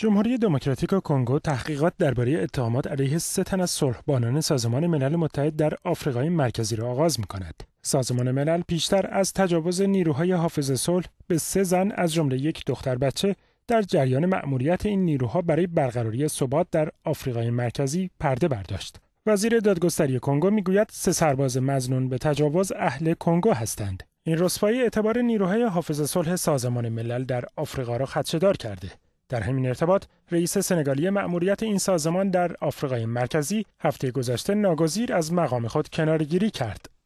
جمهوری دموکراتیک کنگو تحقیقات درباره اتهامات علیه سه تن از صلحبانان سازمان ملل متحد در آفریقای مرکزی را آغاز می کند. سازمان ملل پیشتر از تجاوز نیروهای حافظ صلح به سه زن از جمله یک دختر بچه در جریان مأموریت این نیروها برای برقراری ثبات در آفریقای مرکزی پرده برداشت. وزیر دادگستری کنگو میگوید سه سرباز مزنون به تجاوز اهل کنگو هستند. این رسوایی اعتبار نیروهای حافظ صلح سازمان ملل در آفریقا را خدشه‌دار کرده. در همین ارتباط رئیس سنگالی مأموریت این سازمان در آفریقای مرکزی هفته گذشته ناگزیر از مقام خود کنارگیری کرد